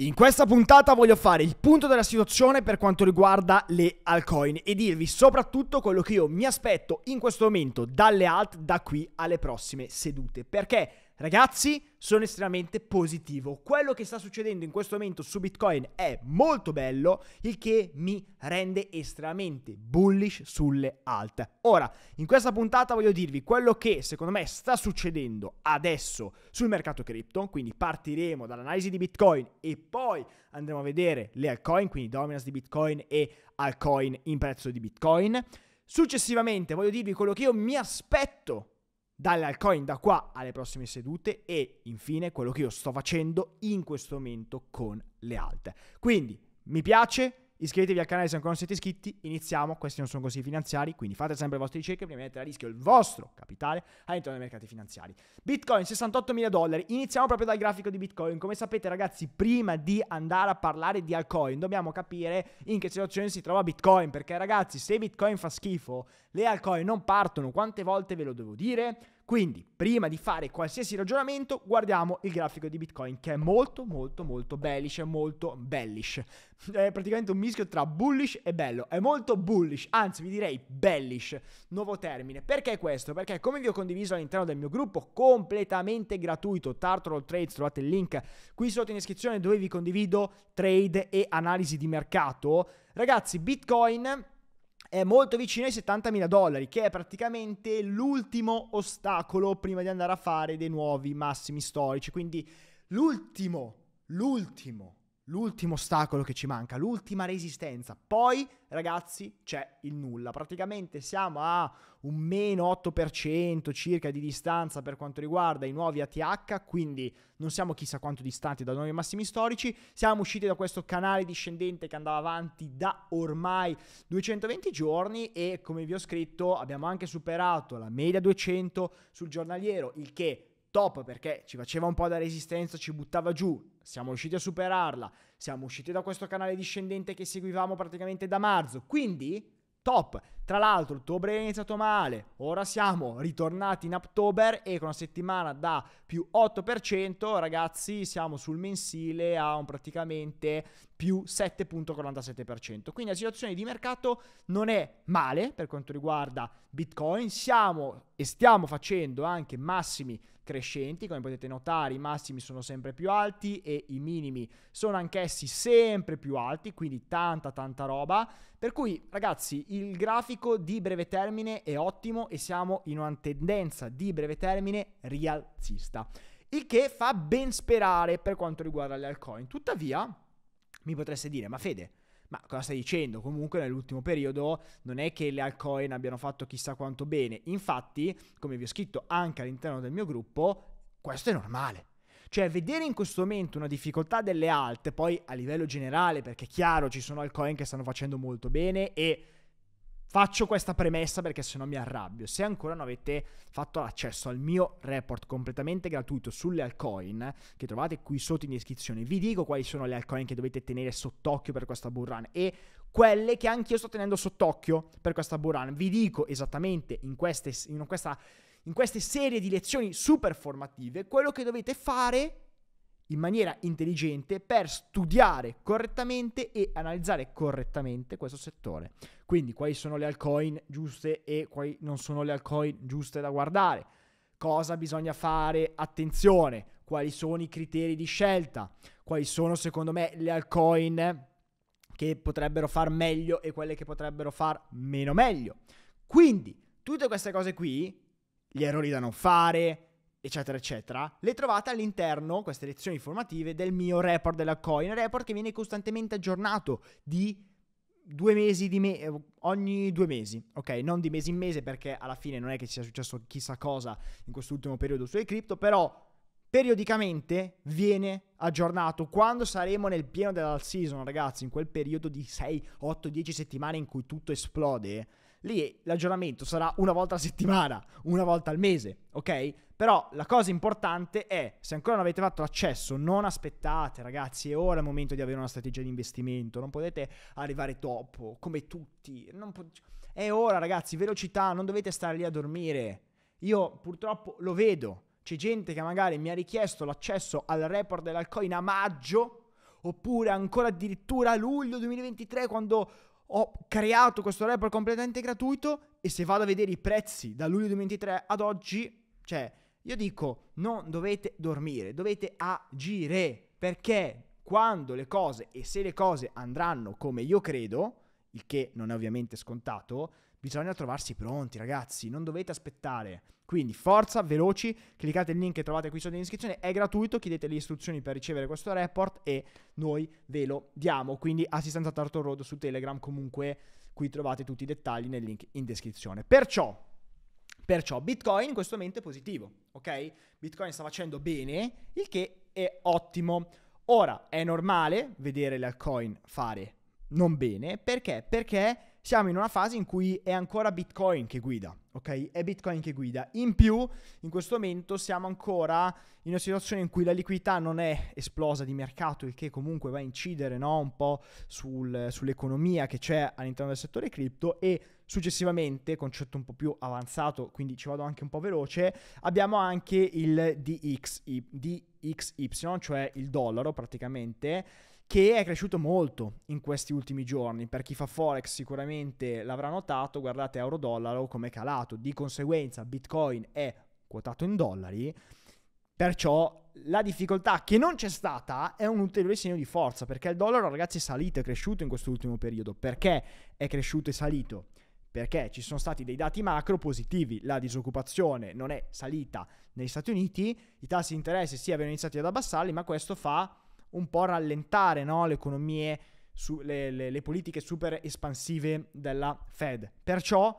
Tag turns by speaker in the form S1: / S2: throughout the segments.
S1: In questa puntata voglio fare il punto della situazione per quanto riguarda le altcoin e dirvi soprattutto quello che io mi aspetto in questo momento dalle alt da qui alle prossime sedute. Perché ragazzi sono estremamente positivo. Quello che sta succedendo in questo momento su Bitcoin è molto bello, il che mi rende estremamente bullish sulle alt. Ora, in questa puntata voglio dirvi quello che secondo me sta succedendo adesso sul mercato cripto, quindi partiremo dall'analisi di Bitcoin e poi andremo a vedere le altcoin, quindi dominance di Bitcoin e altcoin in prezzo di Bitcoin. Successivamente voglio dirvi quello che io mi aspetto dalle altcoin da qua alle prossime sedute e infine quello che io sto facendo in questo momento con le alte. Quindi mi piace, iscrivetevi al canale se ancora non siete iscritti, iniziamo, questi non sono consigli finanziari, quindi fate sempre le vostre ricerche prima di mettere a rischio il vostro capitale all'interno dei mercati finanziari. Bitcoin 68 mila dollari, iniziamo proprio dal grafico di Bitcoin, come sapete ragazzi prima di andare a parlare di altcoin dobbiamo capire in che situazione si trova Bitcoin, perché ragazzi se Bitcoin fa schifo le altcoin non partono, quante volte ve lo devo dire? Quindi, prima di fare qualsiasi ragionamento, guardiamo il grafico di Bitcoin che è molto molto molto bellish, è molto bellish. È praticamente un mischio tra bullish e bello, è molto bullish, anzi vi direi bellish, nuovo termine. Perché questo? Perché come vi ho condiviso all'interno del mio gruppo completamente gratuito Tartarol Trades, trovate il link qui sotto in descrizione dove vi condivido trade e analisi di mercato. Ragazzi, Bitcoin è molto vicino ai 70.000 dollari, che è praticamente l'ultimo ostacolo prima di andare a fare dei nuovi massimi storici. Quindi l'ultimo, l'ultimo l'ultimo ostacolo che ci manca, l'ultima resistenza. Poi, ragazzi, c'è il nulla. Praticamente siamo a un meno 8% circa di distanza per quanto riguarda i nuovi ATH, quindi non siamo chissà quanto distanti da nuovi massimi storici. Siamo usciti da questo canale discendente che andava avanti da ormai 220 giorni e come vi ho scritto abbiamo anche superato la media 200 sul giornaliero, il che top perché ci faceva un po' da resistenza, ci buttava giù, siamo riusciti a superarla, siamo usciti da questo canale discendente che seguivamo praticamente da marzo, quindi top. Tra l'altro, ottobre è iniziato male, ora siamo ritornati in ottobre e con una settimana da più 8%, ragazzi, siamo sul mensile a un praticamente più 7.47%. Quindi la situazione di mercato non è male per quanto riguarda Bitcoin, siamo e stiamo facendo anche massimi crescenti, come potete notare i massimi sono sempre più alti e i minimi sono anch'essi sempre più alti, quindi tanta tanta roba, per cui ragazzi il grafico grafico di breve termine è ottimo e siamo in una tendenza di breve termine rialzista, il che fa ben sperare per quanto riguarda le altcoin. Tuttavia, mi potreste dire, ma Fede, ma cosa stai dicendo? Comunque nell'ultimo periodo non è che le altcoin abbiano fatto chissà quanto bene. Infatti, come vi ho scritto anche all'interno del mio gruppo, questo è normale. Cioè, vedere in questo momento una difficoltà delle alt, poi a livello generale, perché è chiaro, ci sono altcoin che stanno facendo molto bene e Faccio questa premessa perché se no mi arrabbio. Se ancora non avete fatto l'accesso al mio report completamente gratuito sulle altcoin, che trovate qui sotto in descrizione, vi dico quali sono le altcoin che dovete tenere sott'occhio per questa bull e quelle che anch'io sto tenendo sott'occhio per questa bull Vi dico esattamente in queste, in, questa, in queste serie di lezioni super formative quello che dovete fare in maniera intelligente per studiare correttamente e analizzare correttamente questo settore. Quindi quali sono le altcoin giuste e quali non sono le altcoin giuste da guardare, cosa bisogna fare, attenzione, quali sono i criteri di scelta, quali sono secondo me le altcoin che potrebbero far meglio e quelle che potrebbero far meno meglio. Quindi tutte queste cose qui, gli errori da non fare, eccetera, eccetera, le trovate all'interno, queste lezioni formative, del mio report della coin, report che viene costantemente aggiornato di due mesi di me- ogni due mesi, ok? Non di mese in mese perché alla fine non è che sia successo chissà cosa in quest'ultimo periodo sulle cripto, però periodicamente viene aggiornato quando saremo nel pieno della season, ragazzi, in quel periodo di 6, 8, 10 settimane in cui tutto esplode Lì l'aggiornamento sarà una volta a settimana, una volta al mese, ok? Però la cosa importante è, se ancora non avete fatto l'accesso, non aspettate ragazzi, è ora il momento di avere una strategia di investimento, non potete arrivare dopo, come tutti, po- è ora ragazzi, velocità, non dovete stare lì a dormire. Io purtroppo lo vedo, c'è gente che magari mi ha richiesto l'accesso al report dell'alcoin a maggio, oppure ancora addirittura a luglio 2023 quando ho creato questo report completamente gratuito e se vado a vedere i prezzi da luglio 2023 ad oggi, cioè io dico non dovete dormire, dovete agire perché quando le cose e se le cose andranno come io credo, il che non è ovviamente scontato, Bisogna trovarsi pronti, ragazzi, non dovete aspettare. Quindi forza, veloci, cliccate il link che trovate qui sotto in descrizione, è gratuito, chiedete le istruzioni per ricevere questo report e noi ve lo diamo. Quindi assistenza Tartar Road su Telegram, comunque qui trovate tutti i dettagli nel link in descrizione. Perciò Perciò Bitcoin in questo momento è positivo, ok? Bitcoin sta facendo bene, il che è ottimo. Ora è normale vedere le altcoin fare non bene, perché? Perché siamo in una fase in cui è ancora Bitcoin che guida, ok? È Bitcoin che guida. In più, in questo momento siamo ancora in una situazione in cui la liquidità non è esplosa di mercato, il che comunque va a incidere no? un po' sul, sull'economia che c'è all'interno del settore cripto e successivamente, concetto un po' più avanzato, quindi ci vado anche un po' veloce, abbiamo anche il DXY, DXY cioè il dollaro praticamente che è cresciuto molto in questi ultimi giorni. Per chi fa Forex sicuramente l'avrà notato, guardate euro-dollaro come è calato, di conseguenza Bitcoin è quotato in dollari, perciò la difficoltà che non c'è stata è un ulteriore segno di forza, perché il dollaro ragazzi è salito, è cresciuto in quest'ultimo periodo. Perché è cresciuto e salito? Perché ci sono stati dei dati macro positivi, la disoccupazione non è salita negli Stati Uniti, i tassi di interesse sì avevano iniziato ad abbassarli, ma questo fa un po' rallentare no? le economie, su, le, le, le politiche super espansive della Fed. Perciò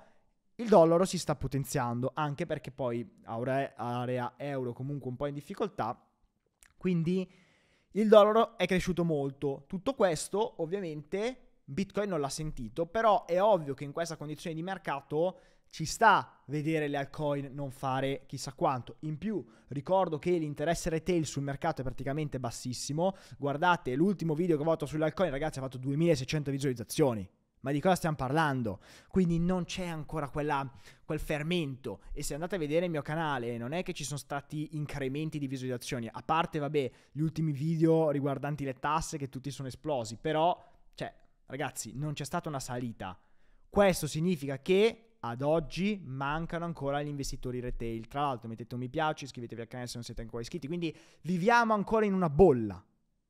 S1: il dollaro si sta potenziando, anche perché poi area euro comunque un po' in difficoltà, quindi il dollaro è cresciuto molto. Tutto questo ovviamente Bitcoin non l'ha sentito, però è ovvio che in questa condizione di mercato ci sta vedere le altcoin non fare chissà quanto. In più, ricordo che l'interesse retail sul mercato è praticamente bassissimo. Guardate, l'ultimo video che ho fatto sulle altcoin, ragazzi, ha fatto 2600 visualizzazioni. Ma di cosa stiamo parlando? Quindi non c'è ancora quella, quel fermento. E se andate a vedere il mio canale, non è che ci sono stati incrementi di visualizzazioni. A parte, vabbè, gli ultimi video riguardanti le tasse che tutti sono esplosi. Però, cioè, ragazzi, non c'è stata una salita. Questo significa che ad oggi mancano ancora gli investitori retail. Tra l'altro mettete un mi piace, iscrivetevi al canale se non siete ancora iscritti, quindi viviamo ancora in una bolla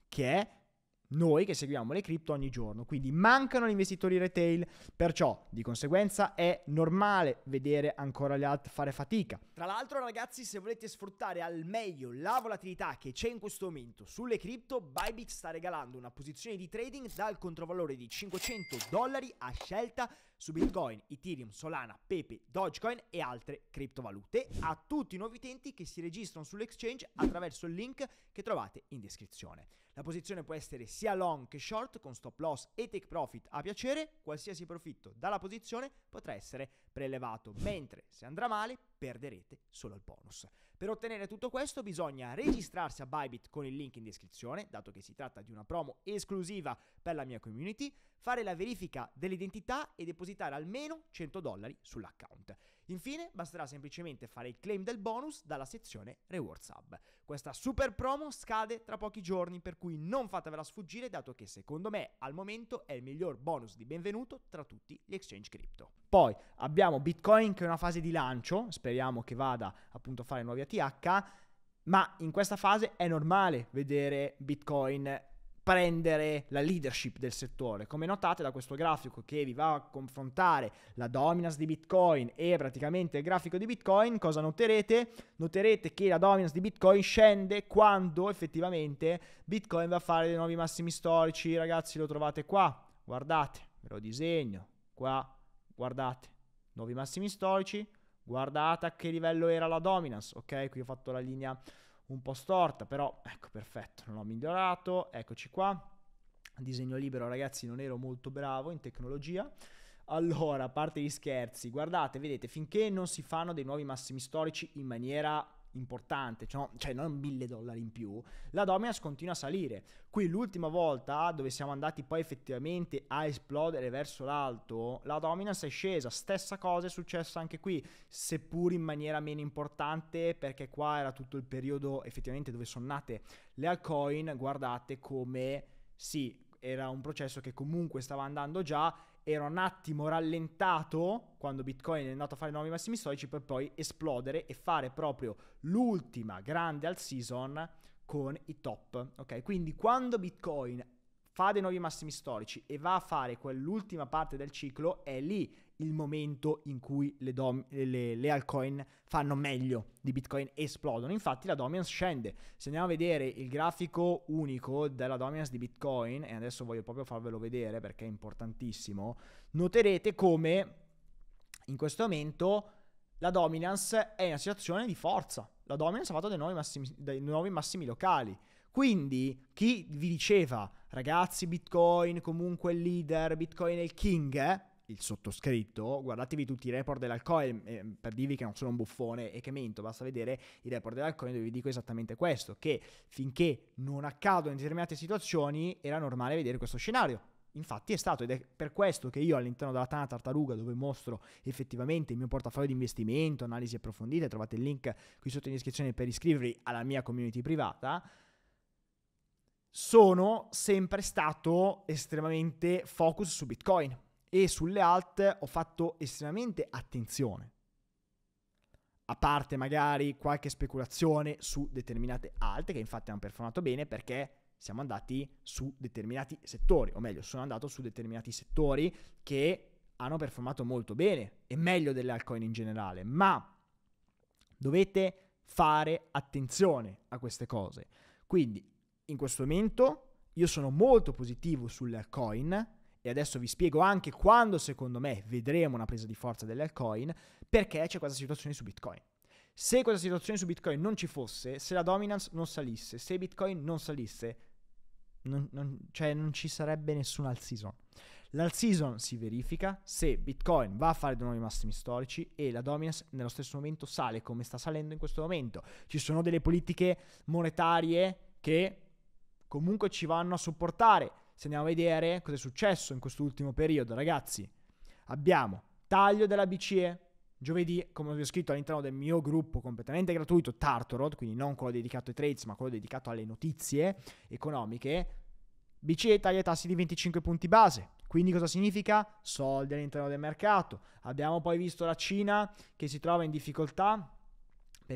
S1: che è noi che seguiamo le cripto ogni giorno, quindi mancano gli investitori retail, perciò di conseguenza è normale vedere ancora le alt fare fatica. Tra l'altro ragazzi se volete sfruttare al meglio la volatilità che c'è in questo momento sulle cripto, Bybit sta regalando una posizione di trading dal controvalore di 500 dollari a scelta su Bitcoin, Ethereum, Solana, Pepe, Dogecoin e altre criptovalute a tutti i nuovi utenti che si registrano sull'exchange attraverso il link che trovate in descrizione. La posizione può essere sia long che short con stop loss e take profit a piacere, qualsiasi profitto dalla posizione potrà essere prelevato, mentre se andrà male perderete solo il bonus. Per ottenere tutto questo bisogna registrarsi a Bybit con il link in descrizione, dato che si tratta di una promo esclusiva per la mia community, fare la verifica dell'identità e depositare almeno 100 dollari sull'account. Infine basterà semplicemente fare il claim del bonus dalla sezione Rewards Hub. Questa super promo scade tra pochi giorni per cui non fatevela sfuggire dato che secondo me al momento è il miglior bonus di benvenuto tra tutti gli exchange crypto. Poi abbiamo Bitcoin che è una fase di lancio, speriamo che vada appunto a fare nuovi ATH, ma in questa fase è normale vedere Bitcoin prendere la leadership del settore. Come notate da questo grafico che vi va a confrontare la dominance di Bitcoin e praticamente il grafico di Bitcoin, cosa noterete? Noterete che la dominance di Bitcoin scende quando effettivamente Bitcoin va a fare dei nuovi massimi storici. Ragazzi, lo trovate qua. Guardate, ve lo disegno. Qua, guardate, nuovi massimi storici. Guardate a che livello era la dominance, ok? Qui ho fatto la linea un po' storta, però ecco perfetto, non ho migliorato, eccoci qua. Disegno libero ragazzi non ero molto bravo in tecnologia. Allora, a parte gli scherzi, guardate, vedete, finché non si fanno dei nuovi massimi storici in maniera importante, cioè, no, cioè non mille dollari in più, la dominance continua a salire. Qui l'ultima volta dove siamo andati poi effettivamente a esplodere verso l'alto, la dominance è scesa, stessa cosa è successa anche qui, seppur in maniera meno importante perché qua era tutto il periodo effettivamente dove sono nate le altcoin, guardate come sì, era un processo che comunque stava andando già era un attimo rallentato quando Bitcoin è andato a fare i nuovi massimi storici per poi esplodere e fare proprio l'ultima grande all season con i top. Ok, quindi quando Bitcoin fa dei nuovi massimi storici e va a fare quell'ultima parte del ciclo, è lì il momento in cui le, dom- le, le altcoin fanno meglio di Bitcoin esplodono. Infatti la dominance scende. Se andiamo a vedere il grafico unico della dominance di Bitcoin, e adesso voglio proprio farvelo vedere perché è importantissimo, noterete come in questo momento la dominance è in una situazione di forza. La dominance ha fatto dei nuovi massimi, dei nuovi massimi locali. Quindi chi vi diceva, ragazzi, Bitcoin comunque è il leader, Bitcoin è il king, eh? il sottoscritto, guardatevi tutti i report dell'Alcoin eh, per dirvi che non sono un buffone e che mento, basta vedere i report dell'Alcoin dove vi dico esattamente questo, che finché non accadono determinate situazioni era normale vedere questo scenario. Infatti è stato ed è per questo che io all'interno della Tana Tartaruga dove mostro effettivamente il mio portafoglio di investimento, analisi approfondite, trovate il link qui sotto in descrizione per iscrivervi alla mia community privata, sono sempre stato estremamente focus su Bitcoin e sulle alt ho fatto estremamente attenzione. A parte magari qualche speculazione su determinate alt, che infatti hanno performato bene perché siamo andati su determinati settori, o meglio, sono andato su determinati settori che hanno performato molto bene e meglio delle altcoin in generale, ma dovete fare attenzione a queste cose. Quindi in questo momento io sono molto positivo sulle altcoin, e adesso vi spiego anche quando secondo me vedremo una presa di forza delle altcoin, perché c'è questa situazione su Bitcoin. Se questa situazione su Bitcoin non ci fosse, se la dominance non salisse, se Bitcoin non salisse, non, non, cioè non ci sarebbe nessun alt season. L'alt season si verifica se Bitcoin va a fare dei nuovi massimi storici e la dominance nello stesso momento sale come sta salendo in questo momento. Ci sono delle politiche monetarie che comunque ci vanno a supportare se andiamo a vedere cosa è successo in quest'ultimo periodo, ragazzi, abbiamo taglio della BCE, Giovedì, come vi ho scritto all'interno del mio gruppo completamente gratuito, Tartarod, quindi non quello dedicato ai trades, ma quello dedicato alle notizie economiche, BCE taglia i tassi di 25 punti base. Quindi cosa significa? Soldi all'interno del mercato. Abbiamo poi visto la Cina che si trova in difficoltà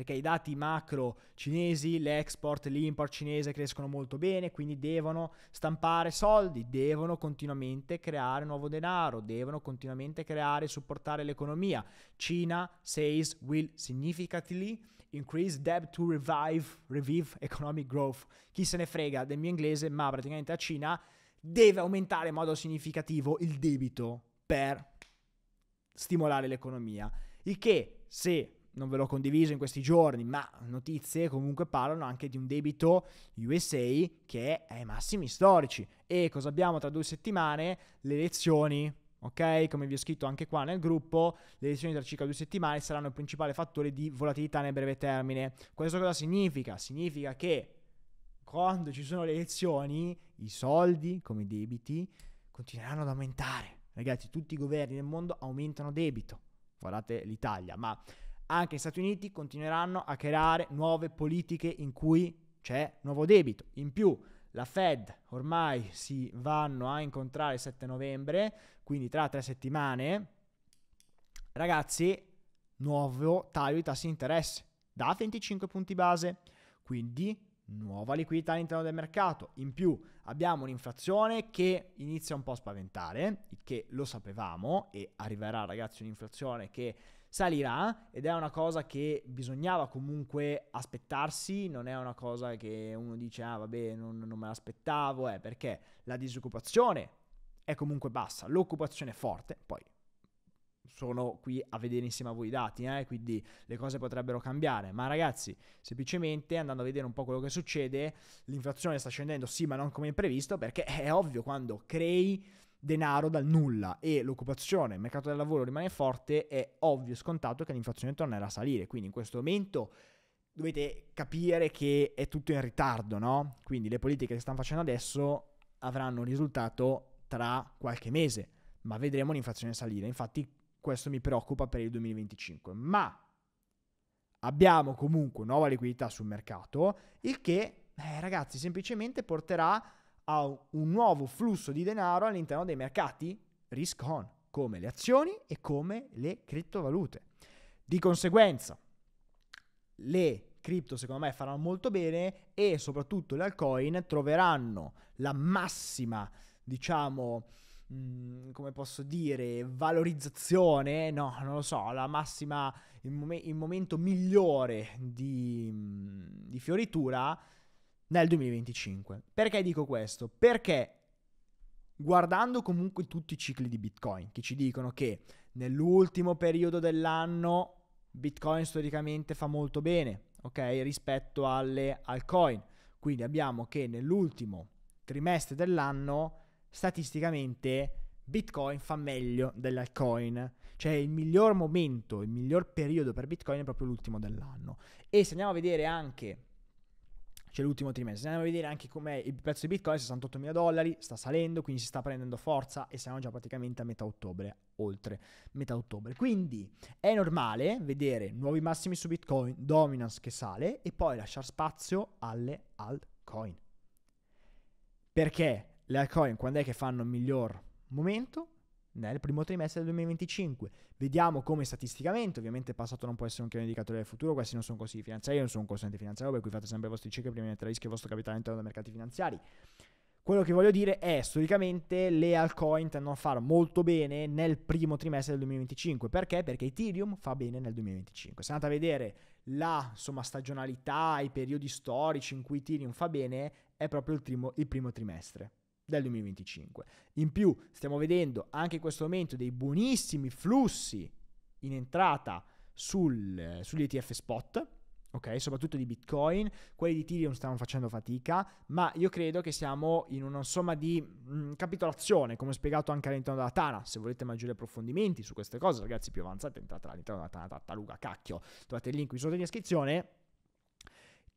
S1: perché i dati macro cinesi, l'export, l'import cinese crescono molto bene, quindi devono stampare soldi, devono continuamente creare nuovo denaro, devono continuamente creare e supportare l'economia. China says will significantly increase debt to revive, revive economic growth. Chi se ne frega del mio inglese, ma praticamente la Cina deve aumentare in modo significativo il debito per stimolare l'economia. Il che, se non ve l'ho condiviso in questi giorni, ma notizie comunque parlano anche di un debito USA che è ai massimi storici. E cosa abbiamo tra due settimane? Le elezioni. Ok, come vi ho scritto anche qua nel gruppo, le elezioni tra circa due settimane saranno il principale fattore di volatilità nel breve termine. Questo cosa significa? Significa che quando ci sono le elezioni, i soldi come i debiti continueranno ad aumentare. Ragazzi, tutti i governi del mondo aumentano debito. Guardate l'Italia, ma anche gli Stati Uniti continueranno a creare nuove politiche in cui c'è nuovo debito. In più, la Fed ormai si vanno a incontrare il 7 novembre, quindi tra tre settimane. Ragazzi, nuovo taglio di tassi di interesse da 25 punti base. Quindi nuova liquidità all'interno del mercato. In più abbiamo un'inflazione che inizia un po' a spaventare, che lo sapevamo e arriverà ragazzi un'inflazione che salirà ed è una cosa che bisognava comunque aspettarsi, non è una cosa che uno dice ah vabbè non, non me l'aspettavo, è perché la disoccupazione è comunque bassa, l'occupazione è forte, poi sono qui a vedere insieme a voi i dati, eh? quindi le cose potrebbero cambiare. Ma ragazzi, semplicemente andando a vedere un po' quello che succede, l'inflazione sta scendendo, sì, ma non come imprevisto, perché è ovvio quando crei denaro dal nulla e l'occupazione, il mercato del lavoro rimane forte, è ovvio e scontato che l'inflazione tornerà a salire. Quindi in questo momento dovete capire che è tutto in ritardo, no? Quindi le politiche che stanno facendo adesso avranno un risultato tra qualche mese, ma vedremo l'inflazione salire. Infatti questo mi preoccupa per il 2025. Ma abbiamo comunque nuova liquidità sul mercato, il che, eh, ragazzi, semplicemente porterà a un nuovo flusso di denaro all'interno dei mercati risk on, come le azioni e come le criptovalute. Di conseguenza, le cripto secondo me faranno molto bene e soprattutto le altcoin troveranno la massima, diciamo, mh, mm, come posso dire, valorizzazione, no, non lo so, la massima, il, mom- il momento migliore di, mm, di fioritura nel 2025. Perché dico questo? Perché guardando comunque tutti i cicli di Bitcoin che ci dicono che nell'ultimo periodo dell'anno Bitcoin storicamente fa molto bene, ok? Rispetto alle altcoin. Quindi abbiamo che nell'ultimo trimestre dell'anno statisticamente Bitcoin fa meglio dell'altcoin. Cioè il miglior momento, il miglior periodo per Bitcoin è proprio l'ultimo dell'anno. E se andiamo a vedere anche cioè l'ultimo trimestre. Andiamo a vedere anche com'è il prezzo di Bitcoin, 68 mila dollari, sta salendo, quindi si sta prendendo forza e siamo già praticamente a metà ottobre, oltre metà ottobre. Quindi è normale vedere nuovi massimi su Bitcoin, dominance che sale e poi lasciare spazio alle altcoin. Perché le altcoin quando è che fanno il miglior momento? nel primo trimestre del 2025. Vediamo come statisticamente, ovviamente il passato non può essere un chiaro indicatore del futuro, questi non sono consigli finanziari, io non sono un consulente finanziario, per cui fate sempre i vostri check prima di mettere a rischio il vostro capitale all'interno dei mercati finanziari. Quello che voglio dire è, storicamente, le altcoin tendono a fare molto bene nel primo trimestre del 2025. Perché? Perché Ethereum fa bene nel 2025. Se andate a vedere la insomma, stagionalità, i periodi storici in cui Ethereum fa bene, è proprio il primo, il primo trimestre del 2025. In più stiamo vedendo anche in questo momento dei buonissimi flussi in entrata sul, sugli ETF spot, ok? Soprattutto di Bitcoin, quelli di Ethereum stanno facendo fatica, ma io credo che siamo in una somma di mh, mm, capitolazione, come ho spiegato anche all'interno della Tana. Se volete maggiori approfondimenti su queste cose, ragazzi, più avanzate entrate all'interno della Tana Tattaluga, cacchio. Trovate il link qui sotto in descrizione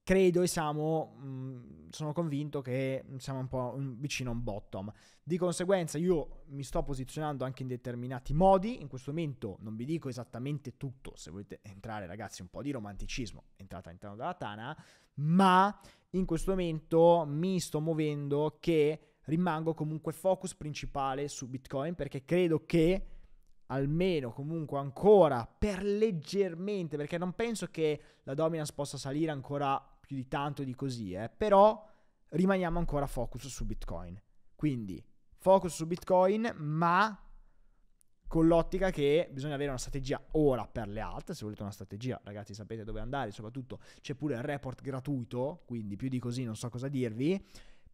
S1: credo e siamo, mh, mm, sono convinto che siamo un po' vicino a un bottom. Di conseguenza io mi sto posizionando anche in determinati modi, in questo momento non vi dico esattamente tutto, se volete entrare ragazzi un po' di romanticismo, entrate all'interno della tana, ma in questo momento mi sto muovendo che rimango comunque focus principale su Bitcoin perché credo che almeno comunque ancora per leggermente perché non penso che la dominance possa salire ancora più di tanto di così, eh, però rimaniamo ancora focus su Bitcoin. Quindi focus su Bitcoin, ma con l'ottica che bisogna avere una strategia ora per le alt, se volete una strategia ragazzi sapete dove andare, soprattutto c'è pure il report gratuito, quindi più di così non so cosa dirvi,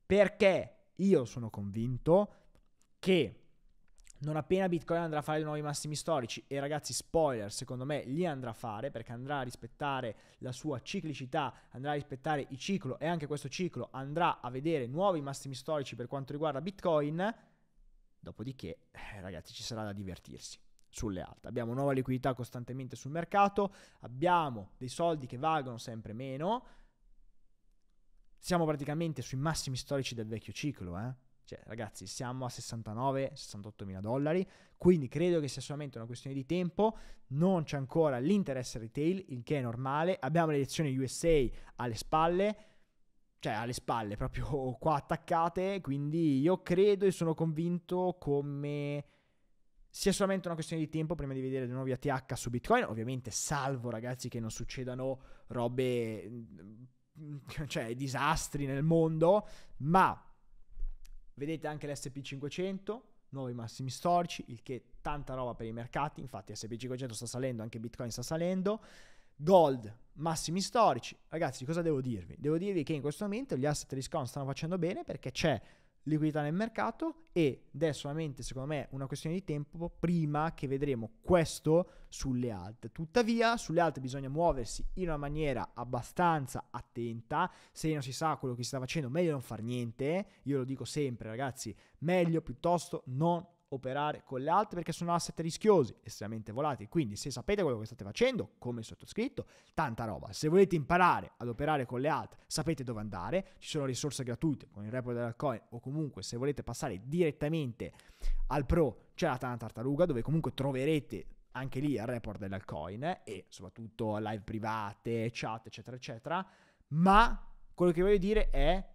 S1: perché io sono convinto che non appena Bitcoin andrà a fare nuovi massimi storici, e ragazzi, spoiler, secondo me li andrà a fare perché andrà a rispettare la sua ciclicità, andrà a rispettare i ciclo e anche questo ciclo andrà a vedere nuovi massimi storici per quanto riguarda Bitcoin. Dopodiché, eh, ragazzi, ci sarà da divertirsi sulle alte. Abbiamo nuova liquidità costantemente sul mercato, abbiamo dei soldi che valgono sempre meno. Siamo praticamente sui massimi storici del vecchio ciclo, eh? Cioè, ragazzi, siamo a 69-68 mila dollari, quindi credo che sia solamente una questione di tempo. Non c'è ancora l'interesse retail, il che è normale. Abbiamo le elezioni USA alle spalle, cioè alle spalle, proprio qua attaccate. Quindi io credo e sono convinto come sia solamente una questione di tempo prima di vedere di nuovi ATH su Bitcoin. Ovviamente, salvo ragazzi che non succedano robe, mm, cioè disastri nel mondo, ma Vedete anche l'SP500, nuovi massimi storici, il che è tanta roba per i mercati, infatti SP500 sta salendo, anche Bitcoin sta salendo. Gold, massimi storici. Ragazzi, cosa devo dirvi? Devo dirvi che in questo momento gli asset risk stanno facendo bene perché c'è liquidità nel mercato ed è solamente secondo me una questione di tempo prima che vedremo questo sulle alte. Tuttavia sulle alte bisogna muoversi in una maniera abbastanza attenta, se non si sa quello che si sta facendo meglio non far niente, io lo dico sempre ragazzi, meglio piuttosto non operare con le altre perché sono asset rischiosi, estremamente volatili. Quindi se sapete quello che state facendo, come sottoscritto, tanta roba. Se volete imparare ad operare con le altre, sapete dove andare, ci sono risorse gratuite con il report della coin o comunque se volete passare direttamente al pro c'è la Tana Tartaruga dove comunque troverete anche lì il report della coin e soprattutto live private, chat eccetera eccetera, ma quello che voglio dire è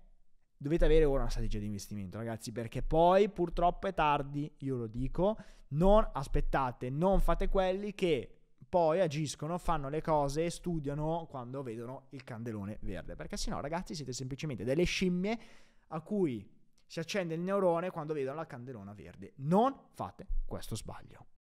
S1: dovete avere ora una strategia di investimento, ragazzi, perché poi purtroppo è tardi, io lo dico, non aspettate, non fate quelli che poi agiscono, fanno le cose e studiano quando vedono il candelone verde, perché sennò ragazzi siete semplicemente delle scimmie a cui si accende il neurone quando vedono la candelona verde. Non fate questo sbaglio.